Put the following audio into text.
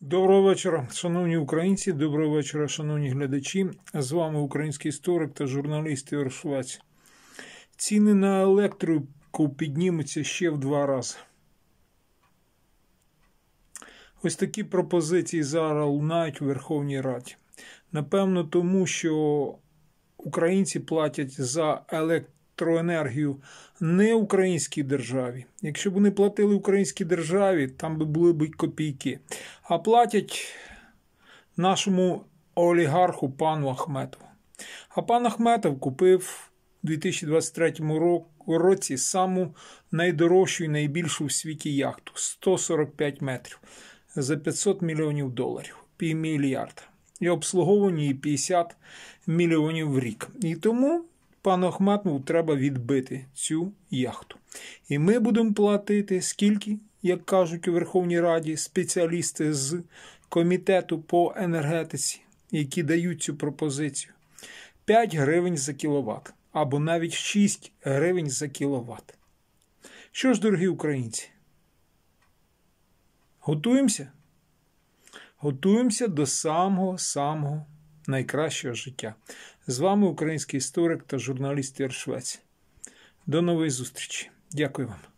Доброго вечора, шановні українці, доброго вечора, шановні глядачі. З вами український історик та журналіст Ігор Швець. Ціни на електрику піднімуться ще в два рази. Ось такі пропозиції зараз лунають у Верховній Раді. Напевно, тому що українці платять за електрику електроенергію не українській державі. Якщо б вони платили українській державі, там би були б копійки. А платять нашому олігарху пану Ахметову. А пан Ахметов купив у 2023 році саму найдорожчу і найбільшу в світі яхту 145 метрів за 500 мільйонів доларів, півмільярда. І обслуговування 50 мільйонів в рік. І тому Пану Ахматову треба відбити цю яхту. І ми будемо платити скільки, як кажуть у Верховній Раді, спеціалісти з комітету по енергетиці, які дають цю пропозицію. 5 гривень за кіловат або навіть 6 гривень за кіловат. Що ж, дорогі українці? Готуємося? Готуємося до самого самого найкращого життя. З вами український історик та журналіст Ір До нової зустрічі. Дякую вам.